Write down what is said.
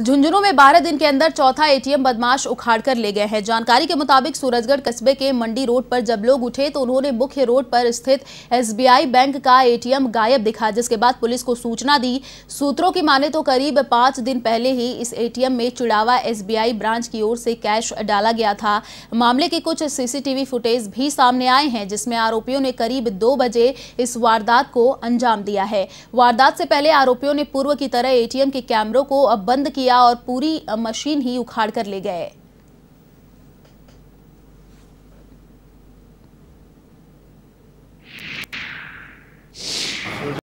झुंझुनू में 12 दिन के अंदर चौथा एटीएम बदमाश उखाड़ कर ले गए हैं जानकारी के मुताबिक सूरजगढ़ कस्बे के मंडी रोड पर जब लोग उठे तो उन्होंने मुख्य रोड पर स्थित एसबीआई बैंक का एटीएम गायब दिखा जिसके बाद पुलिस को सूचना दी सूत्रों की माने तो करीब पांच दिन पहले ही इस एटीएम में चिड़ावा एस ब्रांच की ओर से कैश डाला गया था मामले के कुछ सीसीटीवी फुटेज भी सामने आए हैं जिसमें आरोपियों ने करीब दो बजे इस वारदात को अंजाम दिया है वारदात से पहले आरोपियों ने पूर्व की तरह एटीएम के कैमरों को अब बंद किया किया और पूरी मशीन ही उखाड़ कर ले गए